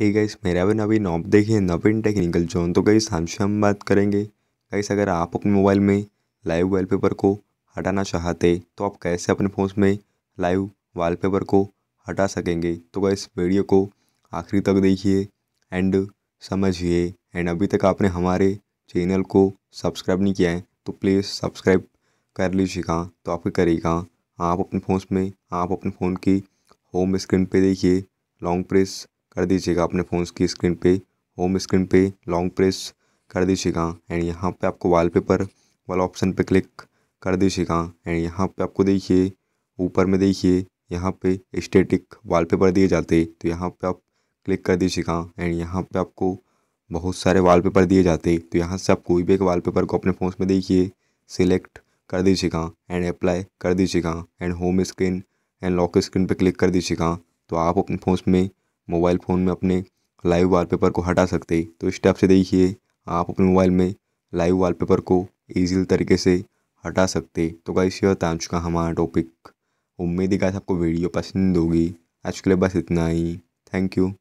hey guys मेरा भी नवीन नॉब देखिए नवीन टेक्निकल जोन तो गाइस शाम से हम बात करेंगे गाइस अगर आप अपने मोबाइल में लाइव वॉलपेपर को हटाना चाहते तो आप कैसे अपने फ़ोन में लाइव वॉलपेपर को हटा सकेंगे तो गाइस वीडियो को आखिरी तक देखिए एंड समझिए एंड अभी तक आपने हमारे चैनल को सब्सक्राइब नहीं किया है तो प्लीज़ सब्सक्राइब कर लीजिएगा तो आप करिएगा आप अपने फ़ोन में आप अपने फ़ोन की होम स्क्रीन पर देखिए लॉन्ग प्रेस कर दीजिएगा अपने फ़ोन की स्क्रीन पे होम स्क्रीन पे लॉन्ग प्रेस कर दीजिएगा एंड यहाँ पे आपको वॉलपेपर वाला ऑप्शन पे क्लिक कर दीजिएगा एंड यहाँ पे आपको देखिए ऊपर में देखिए यहाँ पे स्टेटिक वॉलपेपर दिए जाते तो यहाँ पे आप क्लिक कर दीजिएगा एंड यहाँ पे आपको बहुत सारे वॉलपेपर दिए जाते तो यहाँ से आप कोई भी एक वॉलपेपर को अपने फ़ोन में देखिए सिलेक्ट कर दीजिएगा एंड अप्लाई कर दीजिएगा and home screen and lock screen पर क्लिक कर दीजिएगा तो आप अपने फ़ोन में मोबाइल फ़ोन में अपने लाइव वॉलपेपर को हटा सकते हैं तो इस टाइप से देखिए आप अपने मोबाइल में लाइव वॉलपेपर को ईजी तरीके से हटा सकते तो गाइस ये था चुका हमारा टॉपिक उम्मीद ही गाइस आपको वीडियो पसंद होगी आज के लिए बस इतना ही थैंक यू